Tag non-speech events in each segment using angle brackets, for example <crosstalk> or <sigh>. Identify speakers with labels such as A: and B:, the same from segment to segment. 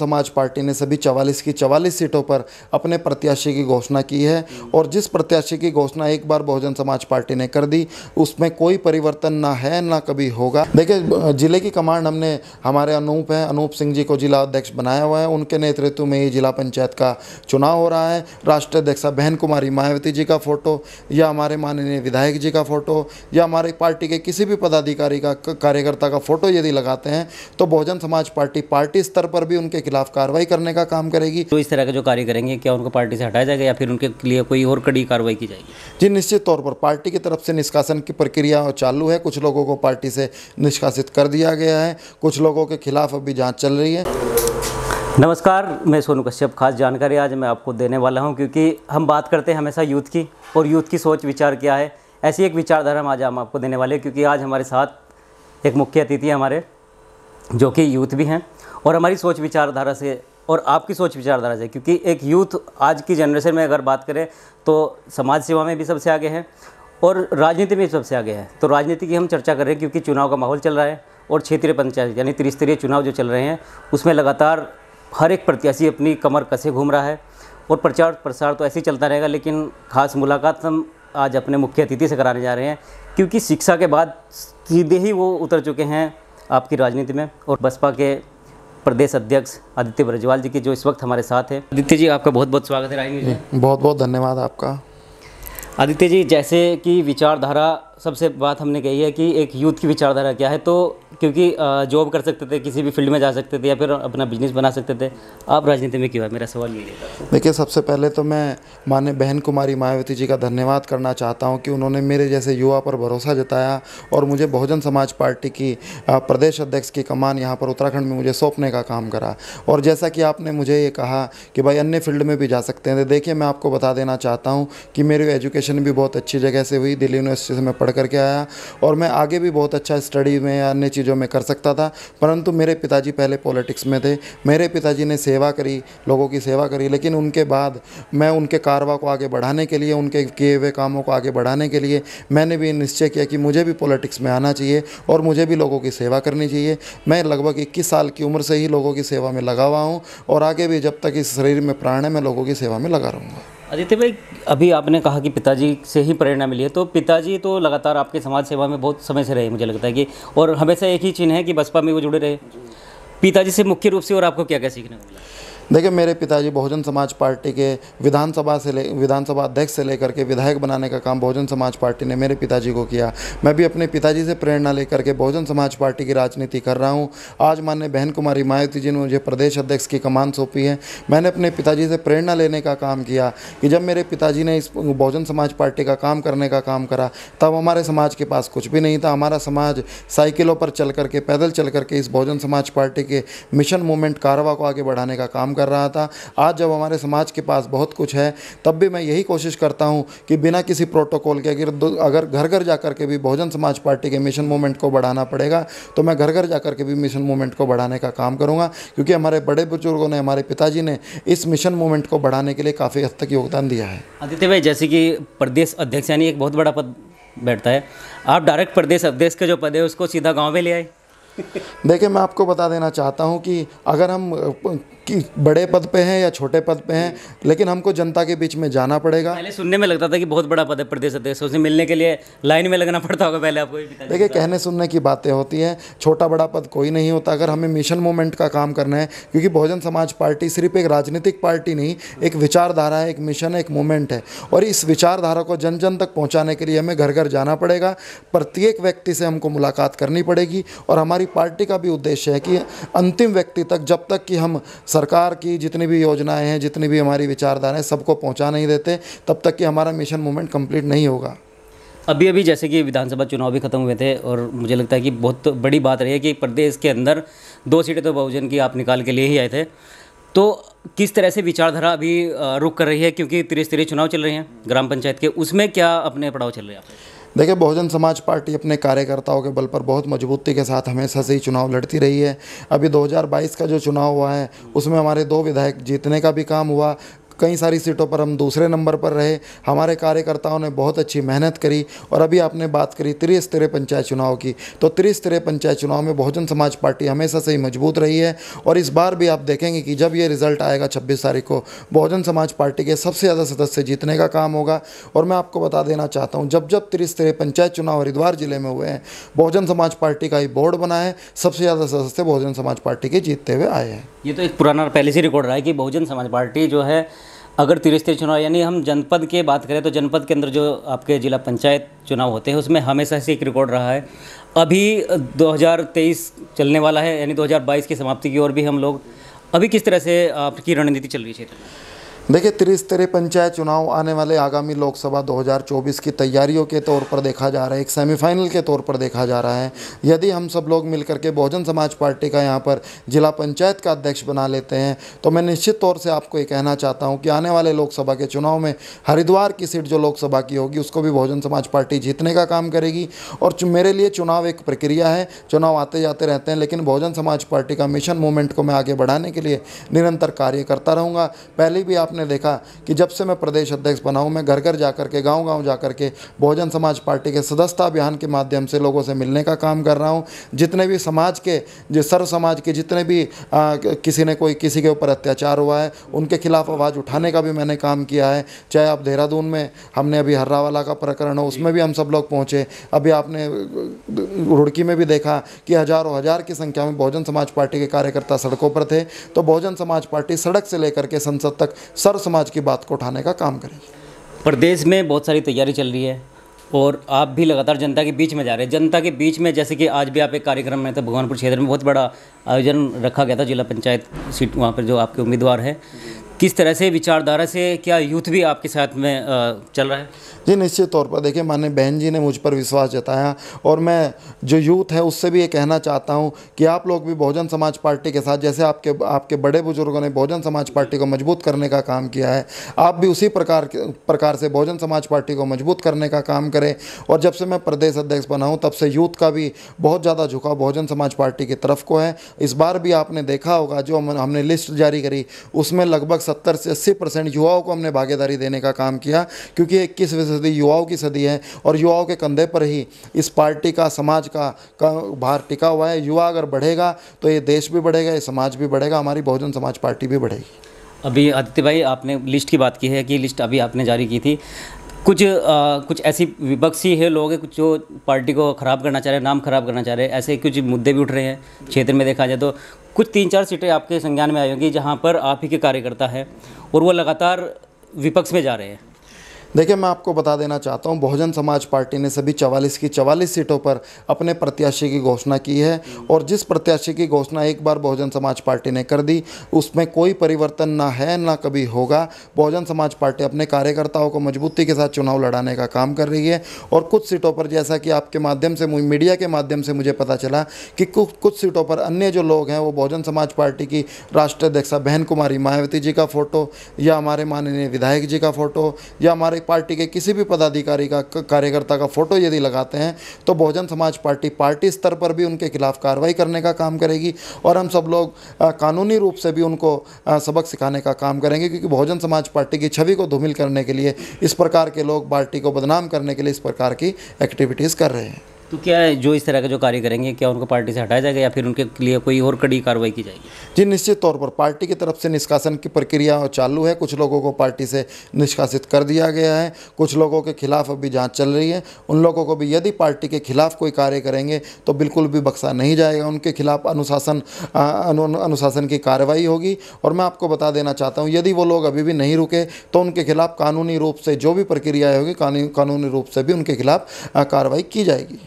A: समाज पार्टी ने सभी 44 की 44 सीटों पर अपने प्रत्याशी की घोषणा की है और जिस प्रत्याशी की घोषणा एक बार बहुजन समाज पार्टी ने कर दी उसमें कोई परिवर्तन ना है ना कभी होगा देखिए जिले की कमांड हमने हमारे अनूप हैं अनूप सिंह जी को जिला अध्यक्ष बनाया हुआ है उनके नेतृत्व में ही जिला पंचायत का चुनाव हो रहा है राष्ट्रीय अध्यक्ष बहन कुमारी मायावती जी का फोटो या हमारे माननीय विधायक जी का फोटो या हमारे पार्टी के किसी भी पदाधिकारी का कार्यकर्ता का फोटो यदि लगाते हैं तो बहुजन समाज पार्टी पार्टी स्तर पर भी उन उनके खिलाफ कार्रवाई करने का काम करेगी
B: तो इस तरह के जो कार्य करेंगे क्या उनको पार्टी से हटाया जाएगा या फिर उनके लिए कोई और कड़ी कार्रवाई की जाएगी
A: जी निश्चित तौर पर पार्टी की तरफ से निष्कासन की प्रक्रिया चालू है कुछ लोगों को पार्टी से निष्कासित कर दिया गया है कुछ लोगों के खिलाफ अभी जाँच चल रही है
B: नमस्कार मैं सोनू कश्यप खास जानकारी आज मैं आपको देने वाला हूं क्योंकि हम बात करते हैं हमेशा यूथ की और यूथ की सोच विचार क्या है ऐसी एक विचारधारा हम आज हम आपको देने वाले हैं क्योंकि आज हमारे साथ एक मुख्य अतिथि हमारे जो कि यूथ भी हैं और हमारी सोच विचारधारा से और आपकी सोच विचारधारा से क्योंकि एक यूथ आज की जनरेशन में अगर बात करें तो समाज सेवा में भी सबसे आगे हैं और राजनीति में सबसे आगे है तो राजनीति की हम चर्चा कर रहे हैं क्योंकि चुनाव का माहौल चल रहा है और क्षेत्रीय पंचायत यानी त्रिस्तरीय चुनाव जो चल रहे हैं उसमें लगातार हर एक प्रत्याशी अपनी कमर कसे घूम रहा है और प्रचार प्रसार तो ऐसे ही चलता रहेगा लेकिन खास मुलाकात हम आज अपने मुख्य अतिथि से कराने जा रहे हैं क्योंकि शिक्षा के बाद सीधे ही वो उतर चुके हैं आपकी राजनीति में और बसपा के प्रदेश अध्यक्ष आदित्य ब्रजवाल जी की जो इस वक्त हमारे साथ है आदित्य जी आपका बहुत बहुत स्वागत है राजनीति
A: बहुत बहुत धन्यवाद आपका
B: आदित्य जी जैसे कि विचारधारा सबसे बात हमने कही है कि एक यूथ की विचारधारा क्या है तो क्योंकि जॉब कर सकते थे किसी भी फील्ड में जा सकते थे या फिर अपना बिजनेस बना सकते थे आप राजनीति में क्यों है मेरा सवाल ये
A: देखिए सबसे पहले तो मैं मान्य बहन कुमारी मायावती जी का धन्यवाद करना चाहता हूँ कि उन्होंने मेरे जैसे युवा पर भरोसा जताया और मुझे बहुजन समाज पार्टी की प्रदेश अध्यक्ष की कमान यहाँ पर उत्तराखंड में मुझे सौंपने का काम करा और जैसा कि आपने मुझे ये कहा कि भाई अन्य फील्ड में भी जा सकते हैं तो देखिए मैं आपको बता देना चाहता हूँ कि मेरी एजुकेशन भी बहुत अच्छी जगह से हुई दिल्ली यूनिवर्सिटी से मैं पढ़ करके आया और मैं आगे भी बहुत अच्छा स्टडी में या अन्य चीज़ों चीज़ों मैं कर सकता था परंतु मेरे पिताजी पहले पॉलिटिक्स में थे मेरे पिताजी ने सेवा करी लोगों की सेवा करी लेकिन उनके बाद मैं उनके कारवा को आगे बढ़ाने के लिए उनके किए हुए कामों को आगे बढ़ाने के लिए मैंने भी निश्चय किया कि मुझे भी पॉलिटिक्स में आना चाहिए और मुझे भी लोगों की सेवा करनी चाहिए मैं लगभग इक्कीस साल की उम्र से ही लोगों की सेवा में लगा हुआ हूँ और आगे भी जब तक इस शरीर में प्राण है मैं लोगों की सेवा में लगा रहूँगा आदित्य भाई अभी
B: आपने कहा कि पिताजी से ही प्रेरणा मिली है तो पिताजी तो लगातार आपके समाज सेवा में बहुत समय से रहे मुझे लगता है कि और हमेशा एक ही चिन्ह है कि बसपा में वो जुड़े रहे पिताजी से मुख्य रूप से और आपको क्या क्या सीखने को मिला
A: देखिए मेरे पिताजी बहुजन समाज पार्टी के विधानसभा से ले विधानसभा अध्यक्ष से लेकर के विधायक बनाने का काम बहुजन समाज पार्टी ने मेरे पिताजी को किया मैं भी अपने पिताजी से प्रेरणा लेकर के बहुजन समाज पार्टी की राजनीति कर रहा हूँ आज मान्य बहन कुमारी मायावती जी ने मुझे प्रदेश अध्यक्ष की कमान सौंपी है मैंने अपने पिताजी से प्रेरणा लेने का काम किया कि जब मेरे पिताजी ने इस बहुजन समाज पार्टी का काम करने का काम करा तब हमारे समाज के पास कुछ भी नहीं था हमारा समाज साइकिलों पर चल करके पैदल चल करके इस बहुजन समाज पार्टी के मिशन मूवमेंट कारवा को आगे बढ़ाने का काम कर कर रहा था आज जब हमारे समाज के पास बहुत कुछ है तब भी मैं यही कोशिश करता हूँ कि बिना किसी प्रोटोकॉल के अगर अगर घर घर जा के भी बहुजन समाज पार्टी के मिशन मूवमेंट को बढ़ाना पड़ेगा तो मैं घर घर जा के भी मिशन मूवमेंट को बढ़ाने का काम करूँगा क्योंकि हमारे बड़े बुजुर्गों ने हमारे पिताजी ने इस मिशन मूवमेंट को बढ़ाने के लिए काफ़ी हद तक योगदान दिया है
B: आदित्य भाई जैसे कि प्रदेश अध्यक्ष यानी एक बहुत बड़ा पद बैठता है आप डायरेक्ट प्रदेश अध्यक्ष का जो पद है उसको सीधा गांव में ले आए
A: <laughs> देखिए मैं आपको बता देना चाहता हूं कि अगर हम कि बड़े पद पे हैं या छोटे पद पे हैं लेकिन हमको जनता के बीच में जाना पड़ेगा पहले
B: सुनने में लगता था कि बहुत बड़ा पद है प्रदेश अध्यक्ष उसे मिलने के लिए लाइन में लगना पड़ता होगा पहले आपको देखिए कहने
A: सुनने की बातें होती हैं छोटा बड़ा पद कोई नहीं होता अगर हमें मिशन मूवमेंट का काम करना है क्योंकि बहुजन समाज पार्टी सिर्फ एक राजनीतिक पार्टी नहीं एक विचारधारा है एक मिशन है एक मूवमेंट है और इस विचारधारा को जन जन तक पहुँचाने के लिए हमें घर घर जाना पड़ेगा प्रत्येक व्यक्ति से हमको मुलाकात करनी पड़ेगी और हमारी पार्टी का भी उद्देश्य है कि अंतिम व्यक्ति तक जब तक कि हम सरकार की जितनी भी योजनाएं हैं जितनी भी हमारी विचारधारा है सबको पहुंचा नहीं देते तब तक कि हमारा मिशन मूवमेंट कंप्लीट नहीं होगा
B: अभी अभी जैसे कि विधानसभा चुनाव भी खत्म हुए थे और मुझे लगता है कि बहुत बड़ी बात रही है कि प्रदेश के अंदर दो सीटें तो बहुजन की आप निकाल के लिए ही आए थे तो किस तरह से विचारधारा अभी रुक कर रही है क्योंकि तिरस्तरीय चुनाव चल रहे हैं ग्राम पंचायत के उसमें क्या अपने पड़ाव चल रहे हैं
A: देखिए बहुजन समाज पार्टी अपने कार्यकर्ताओं के बल पर बहुत मजबूती के साथ हमेशा से ही चुनाव लड़ती रही है अभी 2022 का जो चुनाव हुआ है उसमें हमारे दो विधायक जीतने का भी काम हुआ कई सारी सीटों पर हम दूसरे नंबर पर रहे हमारे कार्यकर्ताओं ने बहुत अच्छी मेहनत करी और अभी आपने बात करी त्रिस्तरीय पंचायत चुनाव की तो त्रिस्तरीय पंचायत चुनाव में बहुजन समाज पार्टी हमेशा से ही मजबूत रही है और इस बार भी आप देखेंगे कि जब ये रिजल्ट आएगा छब्बीस तारीख को बहुजन समाज पार्टी के सबसे ज़्यादा सदस्य जीतने का काम होगा और मैं आपको बता देना चाहता हूँ जब जब त्रिस्तरीय पंचायत चुनाव हरिद्वार जिले में हुए हैं बहुजन समाज पार्टी का ही बोर्ड बना है सबसे ज़्यादा सदस्य बहुजन समाज पार्टी के जीतते हुए आए हैं
B: ये तो एक पुराना पहले से रिकॉर्ड रहा है कि बहुजन समाज पार्टी जो है अगर त्रिस्तरीय चुनाव यानी हम जनपद के बात करें तो जनपद के अंदर जो आपके ज़िला पंचायत चुनाव होते हैं उसमें हमेशा से एक रिकॉर्ड रहा है अभी 2023 चलने वाला है यानी 2022 की समाप्ति की ओर भी हम लोग अभी किस तरह से आपकी रणनीति चल रही है क्षेत्र में
A: देखिए त्रिस्तरीय पंचायत चुनाव आने वाले आगामी लोकसभा 2024 की तैयारियों के तौर पर देखा जा रहा है एक सेमीफाइनल के तौर पर देखा जा रहा है यदि हम सब लोग मिलकर के बहुजन समाज पार्टी का यहाँ पर जिला पंचायत का अध्यक्ष बना लेते हैं तो मैं निश्चित तौर से आपको ये कहना चाहता हूँ कि आने वाले लोकसभा के चुनाव में हरिद्वार की सीट जो लोकसभा की होगी उसको भी बहुजन समाज पार्टी जीतने का काम करेगी और मेरे लिए चुनाव एक प्रक्रिया है चुनाव आते जाते रहते हैं लेकिन बहुजन समाज पार्टी का मिशन मूवमेंट को मैं आगे बढ़ाने के लिए निरंतर कार्य करता रहूँगा पहले भी आपने ने देखा कि जब से मैं प्रदेश अध्यक्ष बना हूँ मैं घर घर जाकर के गांव गांव जाकर के बहुजन समाज पार्टी के सदस्यता अभियान के माध्यम से लोगों से मिलने का काम कर रहा हूँ जितने भी समाज के जो सर्व समाज के जितने भी आ, किसी ने कोई किसी के ऊपर अत्याचार हुआ है उनके खिलाफ आवाज़ उठाने का भी मैंने काम किया है चाहे आप देहरादून में हमने अभी हर्रावाला का प्रकरण हो उसमें भी हम सब लोग पहुँचे अभी आपने रुड़की में भी देखा कि हज़ारों हज़ार की संख्या में बहुजन समाज पार्टी के कार्यकर्ता सड़कों पर थे तो बहुजन समाज पार्टी सड़क से लेकर के संसद तक सर्व समाज की बात को उठाने का काम करेंगे
B: प्रदेश में बहुत सारी तैयारी चल रही है और आप भी लगातार जनता के बीच में जा रहे हैं जनता के बीच में जैसे कि आज भी आप एक कार्यक्रम में तो भगवानपुर क्षेत्र में बहुत बड़ा आयोजन रखा गया था जिला पंचायत सीट वहाँ पर जो आपके उम्मीदवार हैं किस तरह से विचारधारा से क्या यूथ भी आपके साथ में चल रहा है
A: जी निश्चित तौर पर देखिए माने बहन जी ने मुझ पर विश्वास जताया और मैं जो यूथ है उससे भी ये कहना चाहता हूँ कि आप लोग भी बहुजन समाज पार्टी के साथ जैसे आपके आपके बड़े बुजुर्गों ने बहुजन समाज पार्टी को मजबूत करने का काम किया है आप भी उसी प्रकार प्रकार से बहुजन समाज पार्टी को मजबूत करने का काम करें और जब से मैं प्रदेश अध्यक्ष बना हूँ तब से यूथ का भी बहुत ज़्यादा झुकाव बहुजन समाज पार्टी की तरफ को है इस बार भी आपने देखा होगा जो हमने लिस्ट जारी करी उसमें लगभग सत्तर से अस्सी परसेंट युवाओं को हमने भागीदारी देने का काम किया क्योंकि इक्कीसवीं सदी युवाओं की सदी है और युवाओं के कंधे पर ही इस पार्टी का समाज का, का भार टिका हुआ है युवा अगर बढ़ेगा तो ये देश भी बढ़ेगा ये समाज भी बढ़ेगा हमारी बहुजन समाज पार्टी भी बढ़ेगी
B: अभी आदित्य भाई आपने लिस्ट की बात की है कि लिस्ट अभी आपने जारी की थी कुछ आ, कुछ ऐसी विपक्षी है लोग हैं कुछ जो पार्टी को ख़राब करना चाह रहे हैं नाम खराब करना चाह रहे हैं ऐसे कुछ मुद्दे भी उठ रहे हैं क्षेत्र में देखा जाए तो कुछ तीन चार सीटें आपके संज्ञान में आई होंगी जहाँ पर आप ही के कार्यकर्ता है और वो लगातार विपक्ष में जा रहे हैं
A: देखिए मैं आपको बता देना चाहता हूँ बहुजन समाज पार्टी ने सभी 44 की 44 सीटों पर अपने प्रत्याशी की घोषणा की है और जिस प्रत्याशी की घोषणा एक बार बहुजन समाज पार्टी ने कर दी उसमें कोई परिवर्तन ना है ना कभी होगा बहुजन समाज पार्टी अपने कार्यकर्ताओं को मजबूती के साथ चुनाव लड़ाने का काम कर रही है और कुछ सीटों पर जैसा कि आपके माध्यम से मीडिया के माध्यम से मुझे पता चला कि कुछ कुछ सीटों पर अन्य जो लोग हैं वो बहुजन समाज पार्टी की राष्ट्रीय अध्यक्षा बहन कुमारी मायावती जी का फ़ोटो या हमारे माननीय विधायक जी का फ़ोटो या हमारे पार्टी के किसी भी पदाधिकारी का कार्यकर्ता का फोटो यदि लगाते हैं तो बहुजन समाज पार्टी पार्टी स्तर पर भी उनके खिलाफ कार्रवाई करने का काम करेगी और हम सब लोग कानूनी रूप से भी उनको सबक सिखाने का काम करेंगे क्योंकि बहुजन समाज पार्टी की छवि को धूमिल करने के लिए इस प्रकार के लोग पार्टी को बदनाम करने के लिए इस प्रकार की एक्टिविटीज़ कर रहे हैं
B: तो क्या जो इस तरह का जो कार्य करेंगे क्या उनको पार्टी से हटाया जाएगा या फिर उनके लिए कोई और कड़ी कार्रवाई की जाएगी
A: जी निश्चित तौर पर पार्टी की तरफ से निष्कासन की प्रक्रिया चालू है कुछ लोगों को पार्टी से निष्कासित कर दिया गया है कुछ लोगों के खिलाफ अभी जाँच चल रही है उन लोगों को भी यदि पार्टी के खिलाफ कोई कार्य करेंगे तो बिल्कुल भी बक्सा नहीं जाएगा उनके खिलाफ अनुशासन अनुशासन की कार्रवाई होगी और मैं आपको बता देना चाहता हूँ यदि वो लोग अभी भी नहीं रुके तो उनके खिलाफ कानूनी रूप से जो भी प्रक्रिया होगी कानूनी रूप से भी उनके खिलाफ कार्रवाई की जाएगी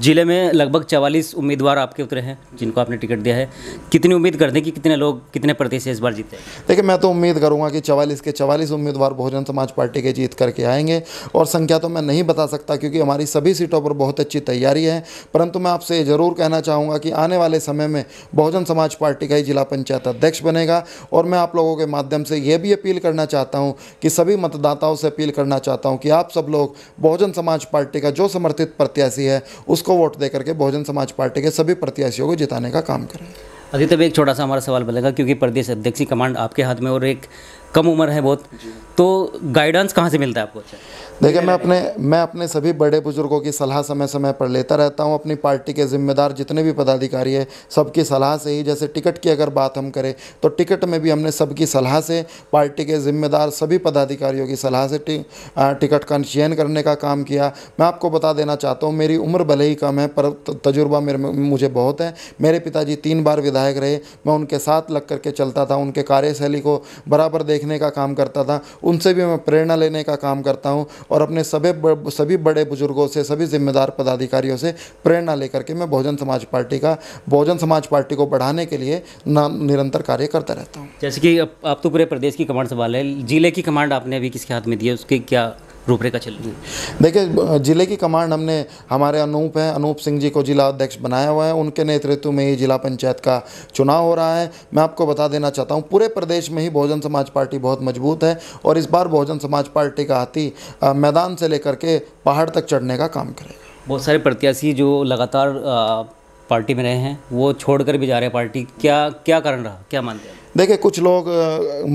B: जिले में लगभग चवालीस उम्मीदवार आपके उतरे हैं जिनको आपने टिकट दिया है कितनी उम्मीद करते हैं कि कितने लोग कितने प्रतिशत इस बार जीते
A: देखिए मैं तो उम्मीद करूंगा कि चवालीस के चवालीस उम्मीदवार बहुजन समाज पार्टी के जीत करके आएंगे और संख्या तो मैं नहीं बता सकता क्योंकि हमारी सभी सीटों पर बहुत अच्छी तैयारी है परंतु मैं आपसे ये ज़रूर कहना चाहूँगा कि आने वाले समय में बहुजन समाज पार्टी का ही जिला पंचायत अध्यक्ष बनेगा और मैं आप लोगों के माध्यम से ये भी अपील करना चाहता हूँ कि सभी मतदाताओं से अपील करना चाहता हूँ कि आप सब लोग बहुजन समाज पार्टी का जो समर्थित प्रत्याशी है उस उसको वोट दे करके बहुजन समाज पार्टी के सभी प्रत्याशियों को जिताने का काम करें
B: अभी तब एक छोटा सा हमारा सवाल बनेगा क्योंकि प्रदेश अध्यक्ष की कमांड आपके हाथ में और एक कम उम्र है बहुत तो गाइडेंस कहाँ से मिलता है आपको
A: देखिए मैं अपने मैं अपने सभी बड़े बुजुर्गों की सलाह समय समय पर लेता रहता हूँ अपनी पार्टी के जिम्मेदार जितने भी पदाधिकारी है सबकी सलाह से ही जैसे टिकट की अगर बात हम करें तो टिकट में भी हमने सबकी सलाह से पार्टी के जिम्मेदार सभी पदाधिकारियों की सलाह से टि, टिकट का चयन करने का काम किया मैं आपको बता देना चाहता हूँ मेरी उम्र भले ही कम है पर तजुर्बा मेरे मुझे बहुत है मेरे पिताजी तीन बार विधायक रहे मैं उनके साथ लग करके चलता था उनके कार्यशैली को बराबर देखने का काम करता था उनसे भी मैं प्रेरणा लेने का काम करता हूँ और अपने सभी सभी बड़े बुजुर्गों से सभी जिम्मेदार पदाधिकारियों से प्रेरणा लेकर के मैं बहुजन समाज पार्टी का बहुजन समाज पार्टी को बढ़ाने के लिए निरंतर कार्य करता रहता हूँ
B: जैसे कि आप तो पूरे प्रदेश की कमांड संभाल है जिले की कमांड आपने अभी किसके हाथ में दी है उसके क्या रूपरेखा चल रही है
A: देखिए ज़िले की कमांड हमने हमारे अनूप हैं अनूप सिंह जी को जिला अध्यक्ष बनाया हुआ है उनके नेतृत्व में ये जिला पंचायत का चुनाव हो रहा है मैं आपको बता देना चाहता हूँ पूरे प्रदेश में ही बहुजन समाज पार्टी बहुत मजबूत है और इस बार बहुजन समाज पार्टी का हाथी मैदान से लेकर के पहाड़ तक चढ़ने का काम करेगा
B: बहुत सारे प्रत्याशी जो लगातार पार्टी में रहे हैं वो छोड़कर भी जा रहे हैं पार्टी क्या क्या कारण रहा क्या मानते हैं
A: देखिए कुछ लोग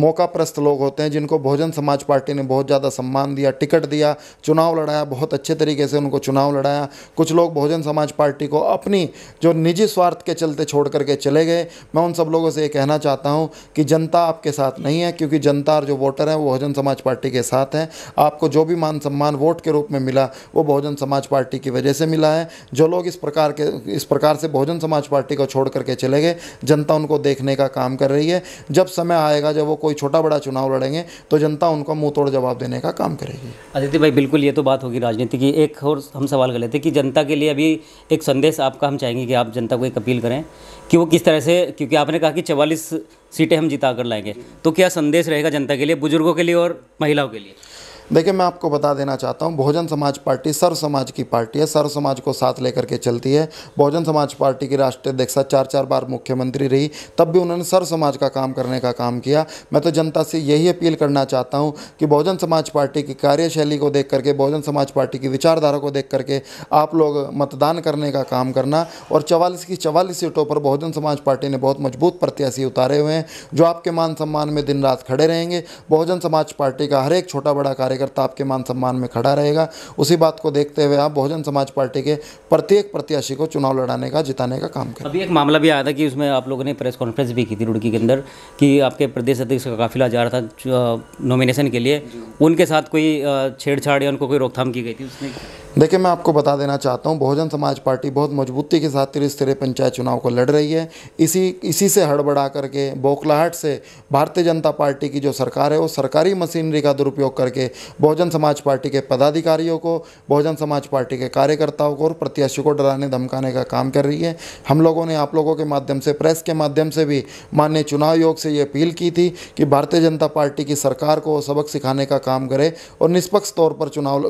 A: मौका प्रस्त लोग होते हैं जिनको बहुजन समाज पार्टी ने बहुत ज़्यादा सम्मान दिया टिकट दिया चुनाव लड़ाया बहुत अच्छे तरीके से उनको चुनाव लड़ाया कुछ लोग बहुजन समाज पार्टी को अपनी जो निजी स्वार्थ के चलते छोड़ करके चले गए मैं उन सब लोगों से ये कहना चाहता हूँ कि जनता आपके साथ नहीं है क्योंकि जनता और जो वोटर हैं वो बहुजन समाज पार्टी के साथ हैं आपको जो भी मान सम्मान वोट के रूप में मिला वो बहुजन समाज पार्टी की वजह से मिला है जो लोग इस प्रकार के इस प्रकार से बहुजन समाज पार्टी को छोड़ करके चले गए जनता उनको देखने का काम कर रही है जब समय आएगा जब वो कोई छोटा बड़ा चुनाव लड़ेंगे तो जनता उनका मुंह तोड़ जवाब देने का काम करेगी
B: अदिति भाई बिल्कुल ये तो बात होगी राजनीति की एक और हम सवाल कर लेते कि जनता के लिए अभी एक संदेश आपका हम चाहेंगे कि आप जनता को एक अपील करें कि वो किस तरह से क्योंकि आपने कहा कि चवालीस सीटें हम जिता कर लाएंगे तो क्या संदेश रहेगा जनता के लिए बुजुर्गों के लिए और महिलाओं के लिए
A: देखिए मैं आपको बता देना चाहता हूँ बहुजन समाज पार्टी सर्व समाज की पार्टी है सर्व समाज को साथ लेकर के चलती है बहुजन समाज पार्टी की राष्ट्रीय अध्यक्षा चार चार बार मुख्यमंत्री रही तब भी उन्होंने सर्व समाज का काम करने का काम किया मैं तो जनता से यही अपील करना चाहता हूँ कि बहुजन समाज पार्टी की कार्यशैली को देख करके बहुजन समाज पार्टी की विचारधारा को देख करके आप लोग मतदान करने का काम करना और चवालीस की चवालीस सीटों पर बहुजन समाज पार्टी ने बहुत मजबूत प्रत्याशी उतारे हुए हैं जो आपके मान सम्मान में दिन रात खड़े रहेंगे बहुजन समाज पार्टी का हर एक छोटा बड़ा कार्य कार्यकर्ता आपके मान सम्मान में खड़ा रहेगा उसी बात को देखते हुए आप बहुजन समाज पार्टी के प्रत्येक प्रत्याशी को चुनाव लड़ाने का जिताने का काम करें
B: अभी एक मामला भी आया था कि उसमें आप लोगों ने प्रेस कॉन्फ्रेंस भी की थी रुड़की के अंदर कि आपके प्रदेश अध्यक्ष का काफिला जा रहा था नॉमिनेशन के लिए उनके साथ कोई छेड़छाड़ या उनको कोई रोकथाम की गई थी उसमें
A: देखिए मैं आपको बता देना चाहता हूँ बहुजन समाज पार्टी बहुत मजबूती के साथ त्रिस्तरीय पंचायत चुनाव को लड़ रही है इसी इसी से हड़बड़ा करके बोखलाहट से भारतीय जनता पार्टी की जो सरकार है वो सरकारी मशीनरी का दुरुपयोग करके बहुजन समाज पार्टी के पदाधिकारियों को बहुजन समाज पार्टी के कार्यकर्ताओं को और प्रत्याशियों को डराने धमकाने का काम कर रही है हम लोगों ने आप लोगों के माध्यम से प्रेस के माध्यम से भी माननीय चुनाव आयोग से ये अपील की थी कि भारतीय जनता पार्टी की सरकार को सबक सिखाने का काम करे और निष्पक्ष तौर पर चुनाव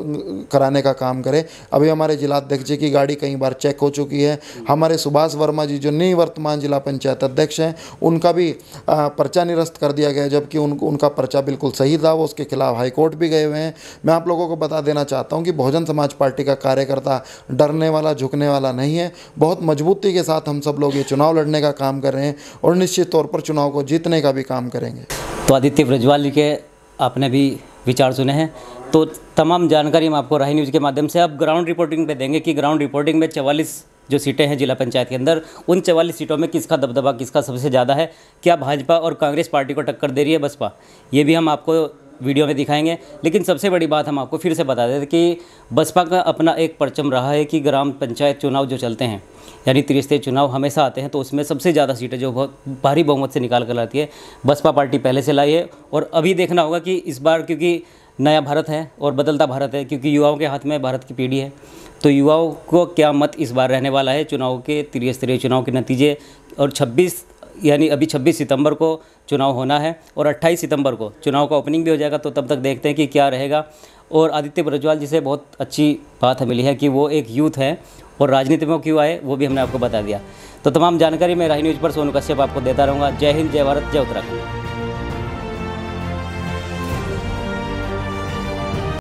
A: कराने का काम करे करें अभी हमारे जिलाध्यक्ष जी की गाड़ी कई बार चेक हो चुकी है हमारे सुभाष वर्मा जी जो नई वर्तमान जिला पंचायत अध्यक्ष हैं उनका भी पर्चा निरस्त कर दिया गया जबकि उन, उनका पर्चा बिल्कुल सही था वो उसके खिलाफ हाईकोर्ट भी गए हुए हैं मैं आप लोगों को बता देना चाहता हूँ कि बहुजन समाज पार्टी का कार्यकर्ता डरने वाला झुकने वाला नहीं है बहुत मजबूती के साथ हम सब लोग ये चुनाव लड़ने का काम कर रहे हैं और निश्चित तौर पर चुनाव को जीतने का भी काम करेंगे
B: तो आदित्य ब्रजवाल जी के आपने भी विचार सुने हैं तो तमाम जानकारी हम आपको राही न्यूज़ के माध्यम से अब ग्राउंड रिपोर्टिंग पे देंगे कि ग्राउंड रिपोर्टिंग में चवालीस जो सीटें हैं जिला पंचायत के अंदर उन चवालीस सीटों में किसका दबदबा किसका सबसे ज़्यादा है क्या भाजपा और कांग्रेस पार्टी को टक्कर दे रही है बसपा ये भी हम आपको वीडियो में दिखाएंगे लेकिन सबसे बड़ी बात हम आपको फिर से बता दें कि बसपा का अपना एक परचम रहा है कि ग्राम पंचायत चुनाव जो चलते हैं यानी त्रिस्तरीय चुनाव हमेशा आते हैं तो उसमें सबसे ज़्यादा सीटें जो बहुत भारी बहुमत से निकाल कर आती है बसपा पार्टी पहले से लाई है और अभी देखना होगा कि इस बार क्योंकि नया भारत है और बदलता भारत है क्योंकि युवाओं के हाथ में भारत की पीढ़ी है तो युवाओं को क्या मत इस बार रहने वाला है चुनाव के त्रिस्तरीय चुनाव के नतीजे और 26 यानी अभी 26 सितंबर को चुनाव होना है और 28 सितंबर को चुनाव का ओपनिंग भी हो जाएगा तो तब तक देखते हैं कि क्या रहेगा और आदित्य ब्रजवाल जी से बहुत अच्छी बात मिली है कि वो एक यूथ है और राजनीति में क्यों आए वो भी हमने आपको बता दिया तो तमाम जानकारी मैं राही न्यूज़ पर सोनू कश्यप आपको देता रहूँगा जय हिंद जय भारत जय उत्तराखंड